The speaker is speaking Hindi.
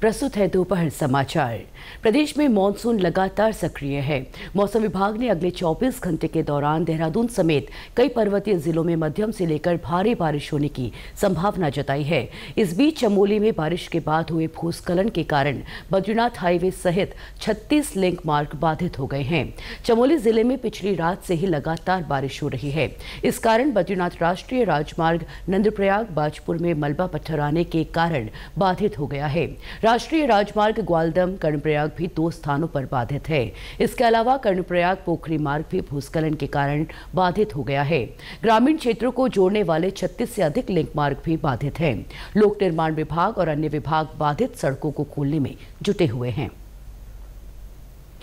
प्रस्तुत है दोपहर समाचार प्रदेश में मानसून लगातार सक्रिय है मौसम विभाग ने अगले 24 घंटे के दौरान देहरादून समेत कई पर्वतीय जिलों में मध्यम से लेकर भारी बारिश होने की संभावना जताई है इस बीच चमोली में बारिश के बाद हुए भूस्खलन के कारण बद्रीनाथ हाईवे सहित 36 लिंक मार्ग बाधित हो गए हैं चमोली जिले में पिछली रात से ही लगातार बारिश हो रही है इस कारण बद्रीनाथ राष्ट्रीय राजमार्ग नंदप्रयाग बाजपुर में मलबा पत्थर आने के कारण बाधित हो गया है राष्ट्रीय राजमार्ग ग्वालदम कर्णप्रयाग भी दो स्थानों पर बाधित है इसके अलावा कर्णप्रयाग पोखरी मार्ग भी भूस्खलन के कारण बाधित हो गया है ग्रामीण क्षेत्रों को जोड़ने वाले छत्तीस से अधिक लिंक मार्ग भी बाधित हैं लोक निर्माण विभाग और अन्य विभाग बाधित सड़कों को खोलने में जुटे हुए हैं